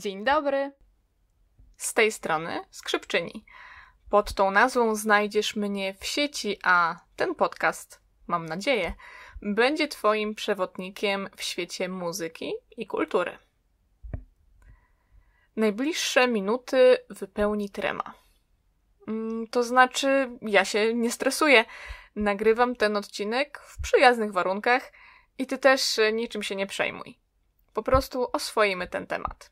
Dzień dobry. Z tej strony skrzypczyni. Pod tą nazwą znajdziesz mnie w sieci, a ten podcast, mam nadzieję, będzie Twoim przewodnikiem w świecie muzyki i kultury. Najbliższe minuty wypełni trema. Mm, to znaczy, ja się nie stresuję. Nagrywam ten odcinek w przyjaznych warunkach i ty też niczym się nie przejmuj. Po prostu oswoimy ten temat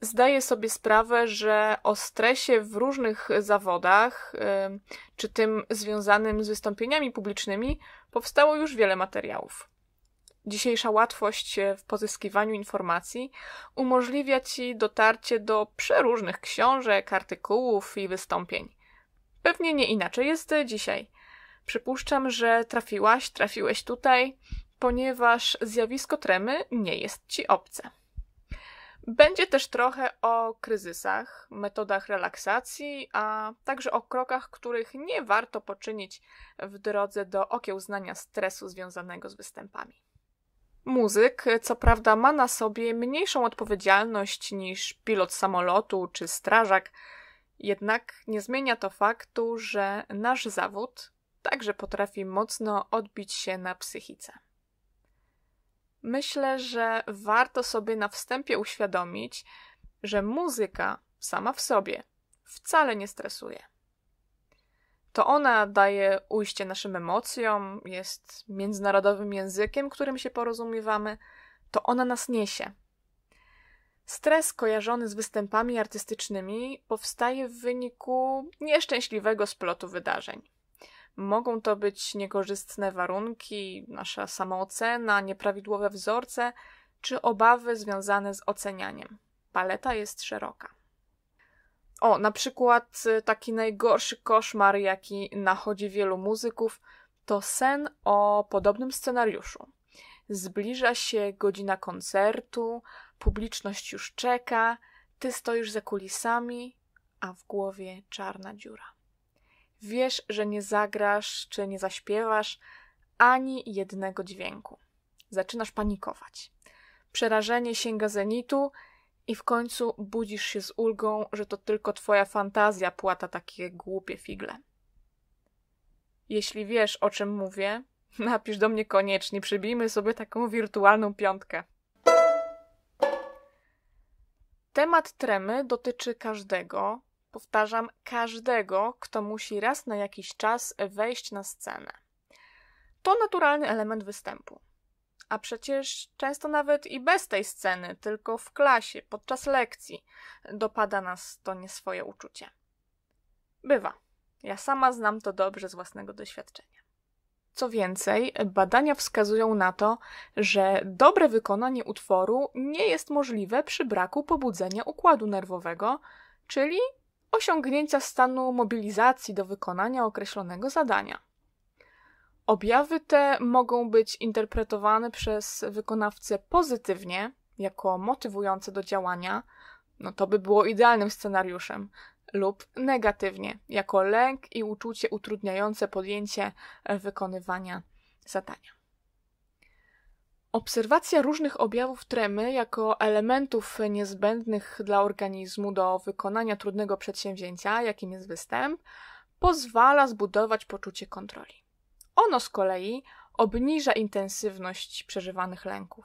zdaję sobie sprawę, że o stresie w różnych zawodach, czy tym związanym z wystąpieniami publicznymi, powstało już wiele materiałów. Dzisiejsza łatwość e, w pozyskiwaniu informacji umożliwia ci dotarcie do przeróżnych książek, artykułów i wystąpień. Pewnie nie inaczej jest dzisiaj. Przypuszczam, że trafiłaś, trafiłeś tutaj, ponieważ zjawisko tremy nie jest ci obce. Będzie też trochę o kryzysach, metodach relaksacji, a także o krokach, których nie warto poczynić w drodze do okiełznania stresu związanego z występami. Muzyk, co prawda, ma na sobie mniejszą odpowiedzialność niż pilot samolotu czy strażak, jednak nie zmienia to faktu, że nasz zawód także potrafi mocno odbić się na psychice. Myślę, że warto sobie na wstępie uświadomić, że muzyka sama w sobie wcale nie stresuje. To ona daje ujście naszym emocjom, jest międzynarodowym językiem, którym się porozumiewamy, to ona nas niesie. Stres kojarzony z występami artystycznymi powstaje w wyniku nieszczęśliwego splotu wydarzeń. Mogą to być niekorzystne warunki, nasza samoocena, nieprawidłowe wzorce czy obawy związane z ocenianiem. Paleta jest szeroka. O, na przykład y, taki najgorszy koszmar, jaki nachodzi wielu muzyków, to sen o podobnym scenariuszu. Zbliża się godzina koncertu, publiczność już czeka, ty stoisz za kulisami, a w głowie czarna dziura wiesz, że nie zagrasz czy nie zaśpiewasz ani jednego dźwięku. Zaczynasz panikować. Przerażenie sięga zenitu i w końcu budzisz się z ulgą, że to tylko twoja fantazja płata takie głupie figle. Jeśli wiesz, o czym mówię, napisz do mnie koniecznie, przybijmy sobie taką wirtualną piątkę. Temat tremy dotyczy każdego, Powtarzam, każdego, kto musi raz na jakiś czas wejść na scenę. To naturalny element występu. A przecież często nawet i bez tej sceny, tylko w klasie, podczas lekcji, dopada nas to nieswoje uczucie. Bywa. Ja sama znam to dobrze z własnego doświadczenia. Co więcej, badania wskazują na to, że dobre wykonanie utworu nie jest możliwe przy braku pobudzenia układu nerwowego, czyli osiągnięcia stanu mobilizacji do wykonania określonego zadania. Objawy te mogą być interpretowane przez wykonawcę pozytywnie, jako motywujące do działania, no to by było idealnym scenariuszem, lub negatywnie, jako lęk i uczucie utrudniające podjęcie e, wykonywania zadania. Obserwacja różnych objawów tremy jako elementów niezbędnych dla organizmu do wykonania trudnego przedsięwzięcia, jakim jest występ, pozwala zbudować poczucie kontroli. Ono z kolei obniża intensywność przeżywanych lęków.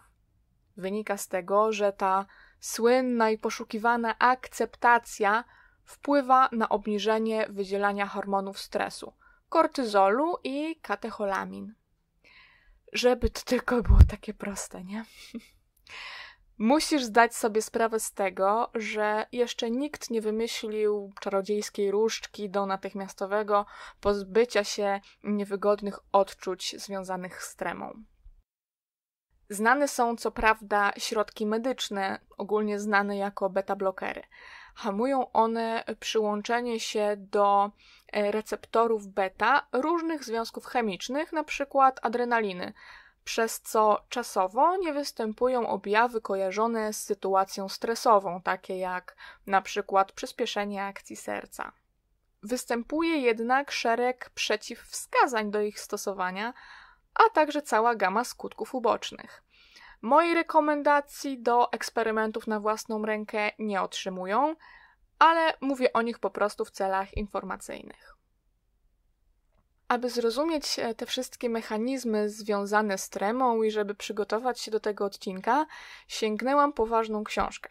Wynika z tego, że ta słynna i poszukiwana akceptacja wpływa na obniżenie wydzielania hormonów stresu kortyzolu i katecholamin żeby to tylko było takie proste, nie? Musisz zdać sobie sprawę z tego, że jeszcze nikt nie wymyślił czarodziejskiej różdżki do natychmiastowego pozbycia się niewygodnych odczuć związanych z tremą. Znane są co prawda środki medyczne, ogólnie znane jako beta-blokery, hamują one przyłączenie się do e, receptorów beta różnych związków chemicznych, np. adrenaliny, przez co czasowo nie występują objawy kojarzone z sytuacją stresową, takie jak np. przyspieszenie akcji serca. Występuje jednak szereg przeciwwskazań do ich stosowania, a także cała gama skutków ubocznych. Mojej rekomendacji do eksperymentów na własną rękę nie otrzymują, ale mówię o nich po prostu w celach informacyjnych. Aby zrozumieć e, te wszystkie mechanizmy związane z tremą i żeby przygotować się do tego odcinka, sięgnęłam po ważną książkę.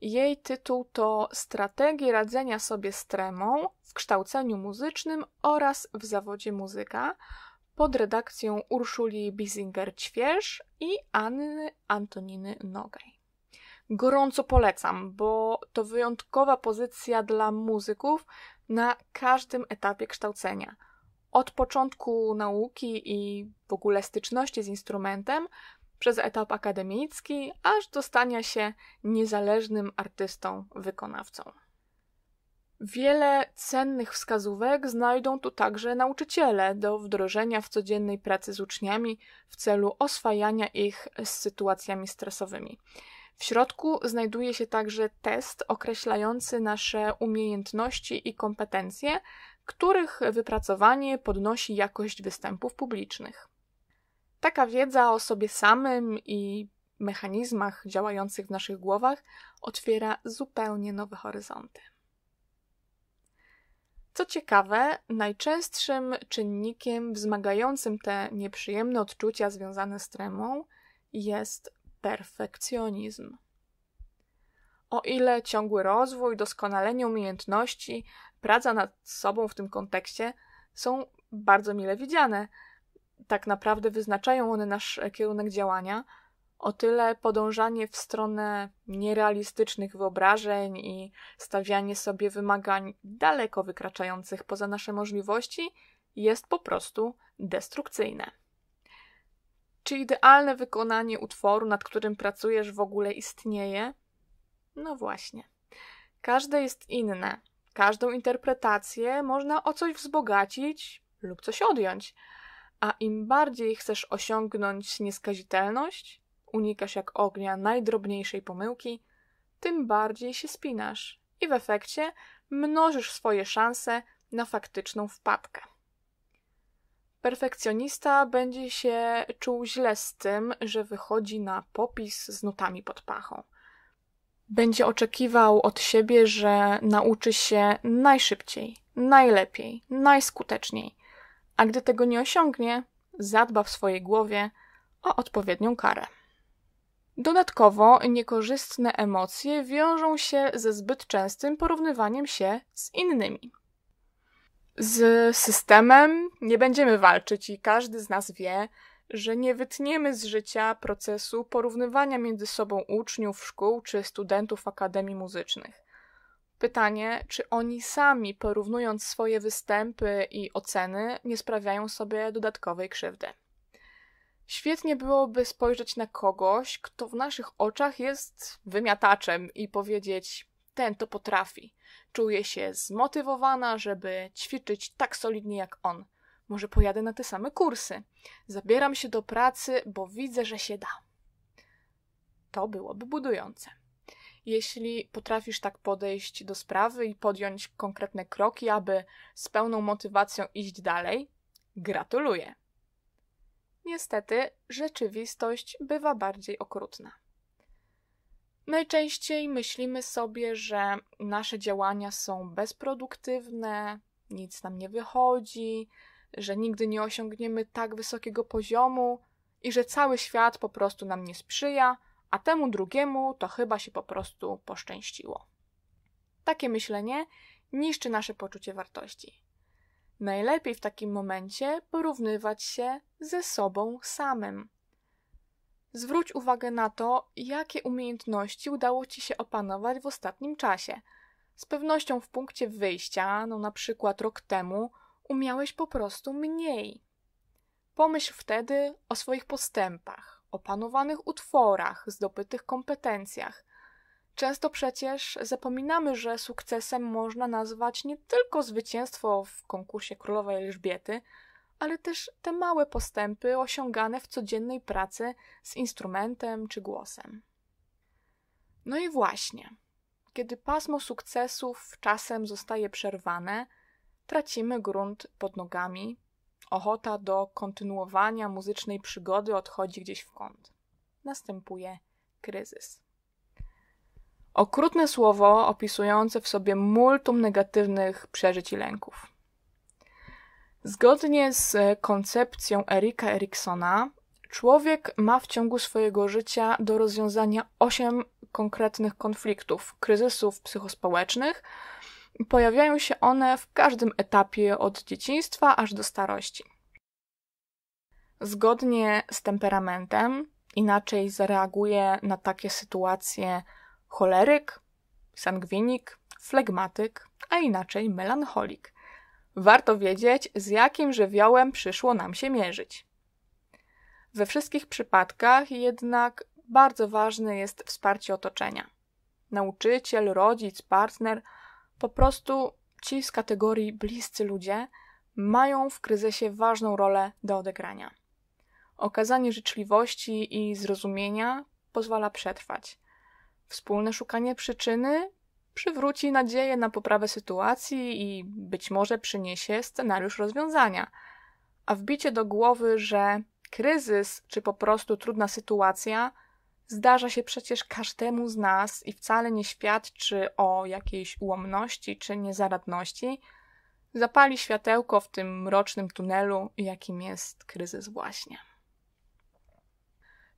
Jej tytuł to Strategie radzenia sobie z tremą w kształceniu muzycznym oraz w zawodzie muzyka pod redakcją Urszuli bisinger ćwierz i Anny Antoniny Nogaj. Gorąco polecam, bo to wyjątkowa pozycja dla muzyków na każdym etapie kształcenia. Od początku nauki i w ogóle styczności z instrumentem, przez etap akademicki, aż do stania się niezależnym artystą-wykonawcą. Wiele cennych wskazówek znajdą tu także nauczyciele do wdrożenia w codziennej pracy z uczniami w celu oswajania ich z sytuacjami stresowymi. W środku znajduje się także test określający nasze umiejętności i kompetencje, których wypracowanie podnosi jakość występów publicznych. Taka wiedza o sobie samym i mechanizmach działających w naszych głowach otwiera zupełnie nowe horyzonty. Co ciekawe, najczęstszym czynnikiem wzmagającym te nieprzyjemne odczucia związane z tremą jest perfekcjonizm. O ile ciągły rozwój, doskonalenie umiejętności, praca nad sobą w tym kontekście są bardzo mile widziane, tak naprawdę wyznaczają one nasz kierunek działania, o tyle podążanie w stronę nierealistycznych wyobrażeń i stawianie sobie wymagań daleko wykraczających poza nasze możliwości jest po prostu destrukcyjne. Czy idealne wykonanie utworu, nad którym pracujesz, w ogóle istnieje? No właśnie. Każde jest inne. Każdą interpretację można o coś wzbogacić lub coś odjąć. A im bardziej chcesz osiągnąć nieskazitelność, unikasz jak ognia najdrobniejszej pomyłki, tym bardziej się spinasz i w efekcie mnożysz swoje szanse na faktyczną wpadkę. Perfekcjonista będzie się czuł źle z tym, że wychodzi na popis z nutami pod pachą. Będzie oczekiwał od siebie, że nauczy się najszybciej, najlepiej, najskuteczniej, a gdy tego nie osiągnie, zadba w swojej głowie o odpowiednią karę. Dodatkowo niekorzystne emocje wiążą się ze zbyt częstym porównywaniem się z innymi. Z systemem nie będziemy walczyć i każdy z nas wie, że nie wytniemy z życia procesu porównywania między sobą uczniów szkół czy studentów Akademii Muzycznych. Pytanie, czy oni sami, porównując swoje występy i oceny, nie sprawiają sobie dodatkowej krzywdy. Świetnie byłoby spojrzeć na kogoś, kto w naszych oczach jest wymiataczem i powiedzieć: Ten to potrafi. Czuję się zmotywowana, żeby ćwiczyć tak solidnie jak on. Może pojadę na te same kursy. Zabieram się do pracy, bo widzę, że się da. To byłoby budujące. Jeśli potrafisz tak podejść do sprawy i podjąć konkretne kroki, aby z pełną motywacją iść dalej, gratuluję. Niestety, rzeczywistość bywa bardziej okrutna. Najczęściej myślimy sobie, że nasze działania są bezproduktywne, nic nam nie wychodzi, że nigdy nie osiągniemy tak wysokiego poziomu i że cały świat po prostu nam nie sprzyja, a temu drugiemu to chyba się po prostu poszczęściło. Takie myślenie niszczy nasze poczucie wartości. Najlepiej w takim momencie porównywać się ze sobą samym. Zwróć uwagę na to, jakie umiejętności udało Ci się opanować w ostatnim czasie. Z pewnością w punkcie wyjścia, no na przykład rok temu, umiałeś po prostu mniej. Pomyśl wtedy o swoich postępach, opanowanych utworach, zdobytych kompetencjach. Często przecież zapominamy, że sukcesem można nazwać nie tylko zwycięstwo w konkursie królowej Elżbiety, ale też te małe postępy osiągane w codziennej pracy z instrumentem czy głosem. No i właśnie, kiedy pasmo sukcesów czasem zostaje przerwane, tracimy grunt pod nogami, ochota do kontynuowania muzycznej przygody odchodzi gdzieś w kąt. Następuje kryzys. Okrutne słowo opisujące w sobie multum negatywnych przeżyć i lęków. Zgodnie z koncepcją Erika Eriksona, człowiek ma w ciągu swojego życia do rozwiązania osiem konkretnych konfliktów, kryzysów psychospołecznych. Pojawiają się one w każdym etapie od dzieciństwa aż do starości. Zgodnie z temperamentem, inaczej zareaguje na takie sytuacje choleryk, sangwinik, flegmatyk, a inaczej melancholik. Warto wiedzieć, z jakim żywiołem przyszło nam się mierzyć. We wszystkich przypadkach jednak bardzo ważne jest wsparcie otoczenia. Nauczyciel, rodzic, partner, po prostu ci z kategorii bliscy ludzie mają w kryzysie ważną rolę do odegrania. Okazanie życzliwości i zrozumienia pozwala przetrwać, Wspólne szukanie przyczyny przywróci nadzieję na poprawę sytuacji i być może przyniesie scenariusz rozwiązania. A wbicie do głowy, że kryzys czy po prostu trudna sytuacja zdarza się przecież każdemu z nas i wcale nie świadczy o jakiejś ułomności czy niezaradności, zapali światełko w tym mrocznym tunelu, jakim jest kryzys właśnie.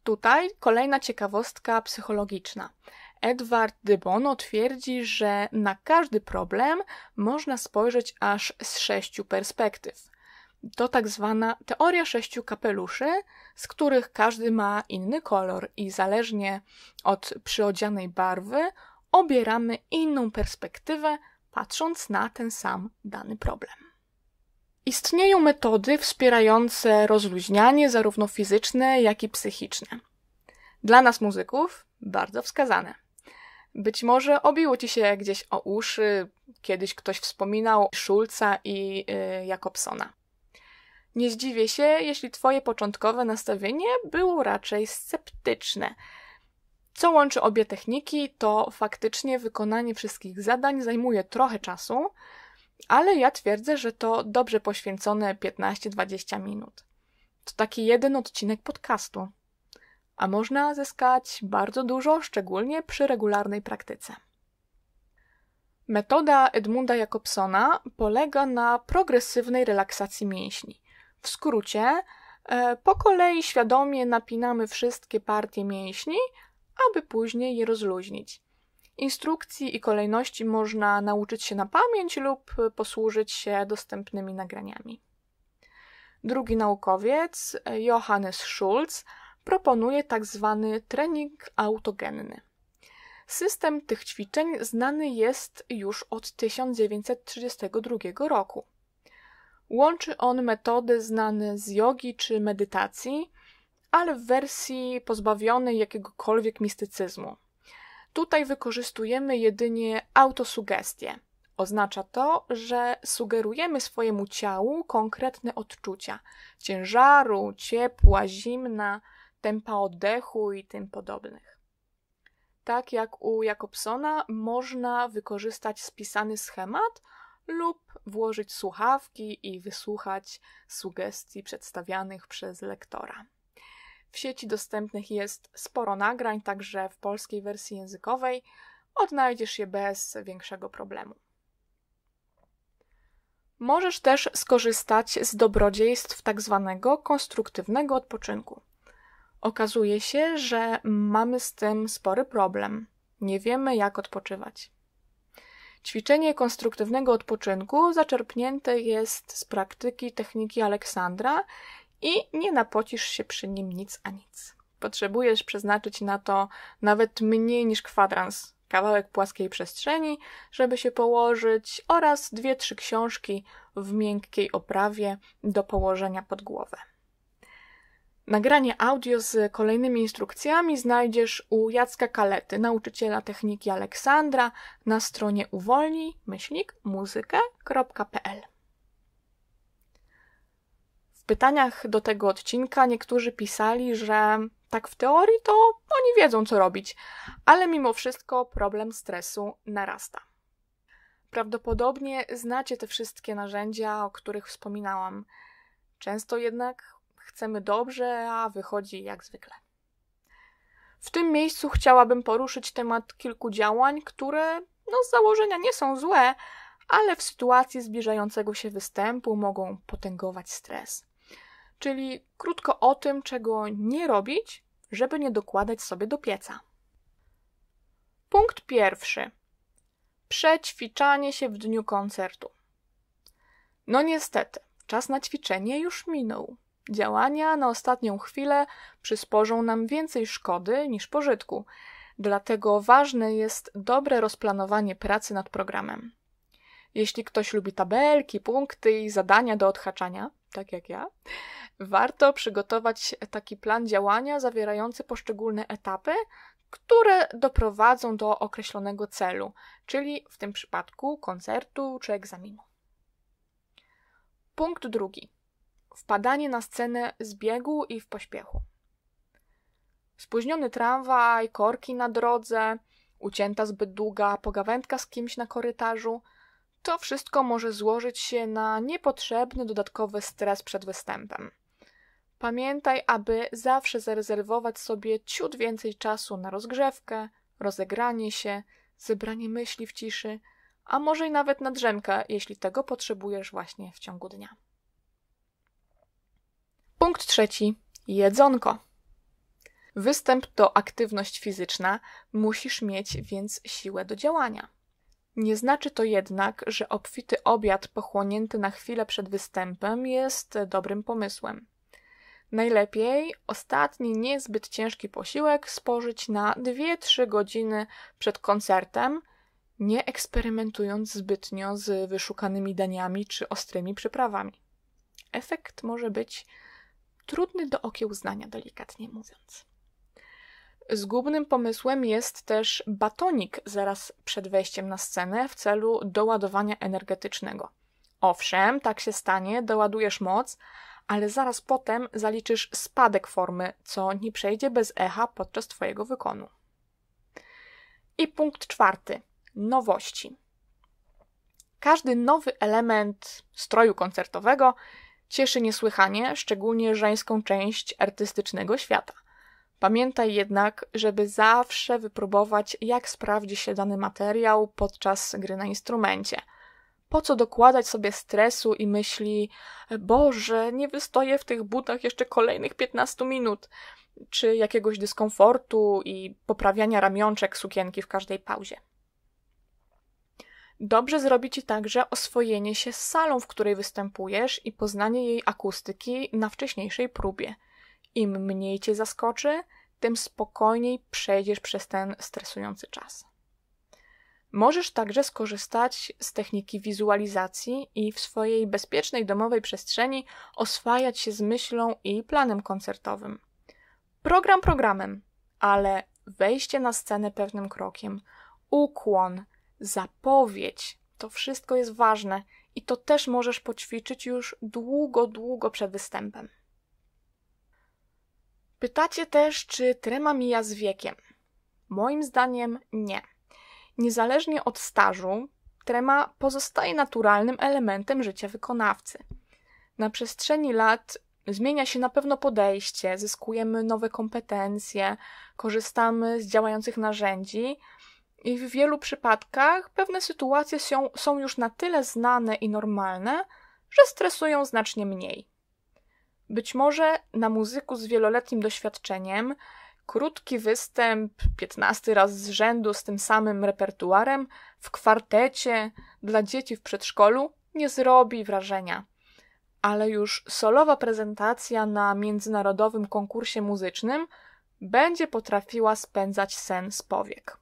Tutaj kolejna ciekawostka psychologiczna. Edward de Bono twierdzi, że na każdy problem można spojrzeć aż z sześciu perspektyw. To tak zwana teoria sześciu kapeluszy, z których każdy ma inny kolor i zależnie od przyodzianej barwy obieramy inną perspektywę, patrząc na ten sam dany problem. Istnieją metody wspierające rozluźnianie zarówno fizyczne, jak i psychiczne. Dla nas muzyków bardzo wskazane. Być może obiło ci się gdzieś o uszy, kiedyś ktoś wspominał Szulca i yy, Jakobsona. Nie zdziwię się, jeśli twoje początkowe nastawienie było raczej sceptyczne. Co łączy obie techniki, to faktycznie wykonanie wszystkich zadań zajmuje trochę czasu, ale ja twierdzę, że to dobrze poświęcone 15-20 minut. To taki jeden odcinek podcastu. A można zyskać bardzo dużo, szczególnie przy regularnej praktyce. Metoda Edmunda Jakobsona polega na progresywnej relaksacji mięśni. W skrócie, e, po kolei świadomie napinamy wszystkie partie mięśni, aby później je rozluźnić. Instrukcji i kolejności można nauczyć się na pamięć lub posłużyć się dostępnymi nagraniami. Drugi naukowiec, Johannes Schulz, proponuje tak zwany trening autogenny. System tych ćwiczeń znany jest już od 1932 roku. Łączy on metody znane z jogi czy medytacji, ale w wersji pozbawionej jakiegokolwiek mistycyzmu. Tutaj wykorzystujemy jedynie autosugestię. Oznacza to, że sugerujemy swojemu ciału konkretne odczucia ciężaru, ciepła, zimna, tempa oddechu i tym podobnych. Tak jak u Jakobsona, można wykorzystać spisany schemat lub włożyć słuchawki i wysłuchać sugestii przedstawianych przez lektora. W sieci dostępnych jest sporo nagrań, także w polskiej wersji językowej odnajdziesz je bez większego problemu. Możesz też skorzystać z dobrodziejstw tak zwanego konstruktywnego odpoczynku. Okazuje się, że mamy z tym spory problem. Nie wiemy, jak odpoczywać. Ćwiczenie konstruktywnego odpoczynku zaczerpnięte jest z praktyki techniki Aleksandra i nie napocisz się przy nim nic a nic. Potrzebujesz przeznaczyć na to nawet mniej niż kwadrans, kawałek płaskiej przestrzeni, żeby się położyć, oraz dwie, trzy książki w miękkiej oprawie do położenia pod głowę. Nagranie audio z kolejnymi instrukcjami znajdziesz u Jacka Kalety, nauczyciela techniki Aleksandra, na stronie uwolnij-muzykę.pl pytaniach do tego odcinka niektórzy pisali, że tak w teorii to oni wiedzą, co robić, ale mimo wszystko problem stresu narasta. Prawdopodobnie znacie te wszystkie narzędzia, o których wspominałam. Często jednak chcemy dobrze, a wychodzi jak zwykle. W tym miejscu chciałabym poruszyć temat kilku działań, które no, z założenia nie są złe, ale w sytuacji zbliżającego się występu mogą potęgować stres czyli krótko o tym, czego nie robić, żeby nie dokładać sobie do pieca. Punkt pierwszy. Przećwiczanie się w dniu koncertu. No niestety, czas na ćwiczenie już minął. Działania na ostatnią chwilę przysporzą nam więcej szkody niż pożytku, dlatego ważne jest dobre rozplanowanie pracy nad programem. Jeśli ktoś lubi tabelki, punkty i zadania do odhaczania, tak jak ja, Warto przygotować taki plan działania zawierający poszczególne etapy, które doprowadzą do określonego celu, czyli w tym przypadku koncertu czy egzaminu. Punkt drugi. Wpadanie na scenę z biegu i w pośpiechu. Spóźniony tramwaj, korki na drodze, ucięta zbyt długa pogawędka z kimś na korytarzu to wszystko może złożyć się na niepotrzebny dodatkowy stres przed występem. Pamiętaj, aby zawsze zarezerwować sobie ciut więcej czasu na rozgrzewkę, rozegranie się, zebranie myśli w ciszy, a może i nawet na drzemkę, jeśli tego potrzebujesz właśnie w ciągu dnia. Punkt trzeci. Jedzonko. Występ to aktywność fizyczna, musisz mieć więc siłę do działania. Nie znaczy to jednak, że obfity obiad pochłonięty na chwilę przed występem jest dobrym pomysłem. Najlepiej ostatni niezbyt ciężki posiłek spożyć na 2-3 godziny przed koncertem, nie eksperymentując zbytnio z wyszukanymi daniami czy ostrymi przyprawami. Efekt może być trudny do okiełznania, delikatnie mówiąc. Zgubnym pomysłem jest też batonik zaraz przed wejściem na scenę w celu doładowania energetycznego. Owszem, tak się stanie, doładujesz moc, ale zaraz potem zaliczysz spadek formy, co nie przejdzie bez echa podczas Twojego wykonu. I punkt czwarty nowości. Każdy nowy element stroju koncertowego cieszy niesłychanie, szczególnie żeńską część artystycznego świata. Pamiętaj jednak, żeby zawsze wypróbować, jak sprawdzi się dany materiał podczas gry na instrumencie – po co dokładać sobie stresu i myśli, Boże, nie wystoję w tych butach jeszcze kolejnych 15 minut, czy jakiegoś dyskomfortu i poprawiania ramionczek sukienki w każdej pauzie. Dobrze zrobi ci także oswojenie się z salą, w której występujesz i poznanie jej akustyki na wcześniejszej próbie. Im mniej cię zaskoczy, tym spokojniej przejdziesz przez ten stresujący czas. Możesz także skorzystać z techniki wizualizacji i w swojej bezpiecznej domowej przestrzeni oswajać się z myślą i planem koncertowym. Program programem, ale wejście na scenę pewnym krokiem, ukłon, zapowiedź to wszystko jest ważne i to też możesz poćwiczyć już długo, długo przed występem. Pytacie też, czy trema mija z wiekiem. Moim zdaniem nie niezależnie od stażu, trema pozostaje naturalnym elementem życia wykonawcy. Na przestrzeni lat zmienia się na pewno podejście, zyskujemy nowe kompetencje, korzystamy z działających narzędzi i w wielu przypadkach pewne sytuacje są, są już na tyle znane i normalne, że stresują znacznie mniej. Być może na muzyku z wieloletnim doświadczeniem krótki występ, 15 raz z rzędu z tym samym repertuarem, w kwartecie dla dzieci w przedszkolu nie zrobi wrażenia. Ale już solowa prezentacja na międzynarodowym konkursie muzycznym będzie potrafiła spędzać sen z powiek.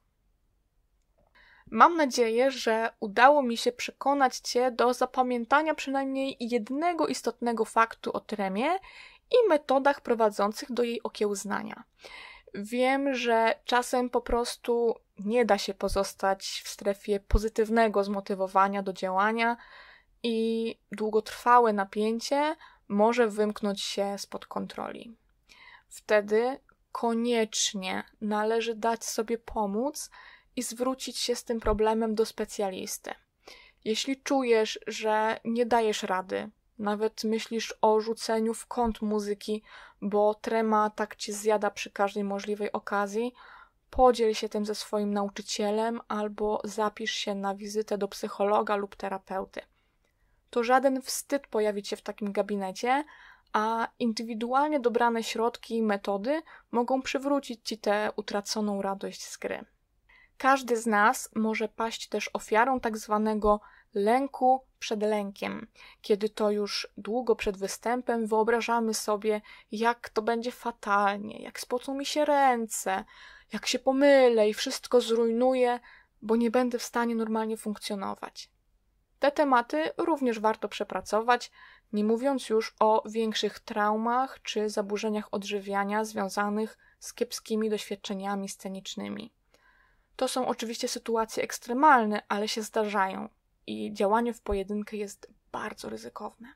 Mam nadzieję, że udało mi się przekonać Cię do zapamiętania przynajmniej jednego istotnego faktu o tremie i metodach prowadzących do jej okiełznania. Wiem, że czasem po prostu nie da się pozostać w strefie pozytywnego zmotywowania do działania i długotrwałe napięcie może wymknąć się spod kontroli. Wtedy koniecznie należy dać sobie pomóc i zwrócić się z tym problemem do specjalisty. Jeśli czujesz, że nie dajesz rady, nawet myślisz o rzuceniu w kąt muzyki, bo trema tak cię zjada przy każdej możliwej okazji. Podziel się tym ze swoim nauczycielem albo zapisz się na wizytę do psychologa lub terapeuty. To żaden wstyd pojawić się w takim gabinecie, a indywidualnie dobrane środki i metody mogą przywrócić ci tę utraconą radość z gry. Każdy z nas może paść też ofiarą tak zwanego lęku przed lękiem. Kiedy to już długo przed występem wyobrażamy sobie, jak to będzie fatalnie, jak spocą mi się ręce, jak się pomylę i wszystko zrujnuję, bo nie będę w stanie normalnie funkcjonować. Te tematy również warto przepracować, nie mówiąc już o większych traumach czy zaburzeniach odżywiania związanych z kiepskimi doświadczeniami scenicznymi. To są oczywiście sytuacje ekstremalne, ale się zdarzają i działanie w pojedynkę jest bardzo ryzykowne.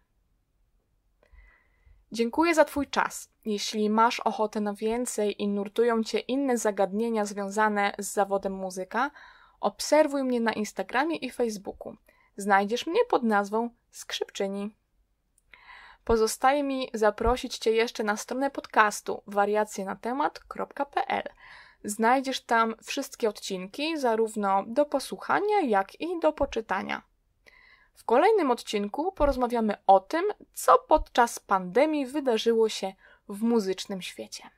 Dziękuję za Twój czas. Jeśli masz ochotę na więcej i nurtują Cię inne zagadnienia związane z zawodem muzyka, obserwuj mnie na Instagramie i Facebooku. Znajdziesz mnie pod nazwą Skrzypczyni. Pozostaje mi zaprosić Cię jeszcze na stronę podcastu wariacje na temat.pl, Znajdziesz tam wszystkie odcinki, zarówno do posłuchania, jak i do poczytania. W kolejnym odcinku porozmawiamy o tym, co podczas pandemii wydarzyło się w muzycznym świecie.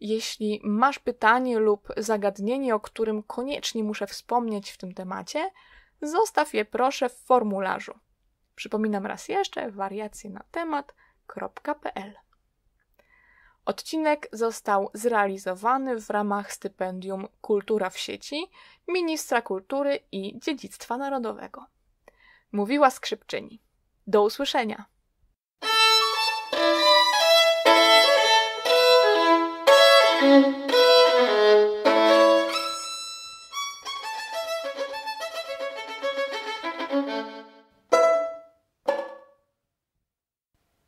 Jeśli masz pytanie lub zagadnienie, o którym koniecznie muszę wspomnieć w tym temacie, zostaw je proszę w formularzu. Przypominam raz jeszcze wariacje na temat.pl Odcinek został zrealizowany w ramach stypendium Kultura w sieci Ministra Kultury i Dziedzictwa Narodowego. Mówiła skrzypczyni. Do usłyszenia! thank you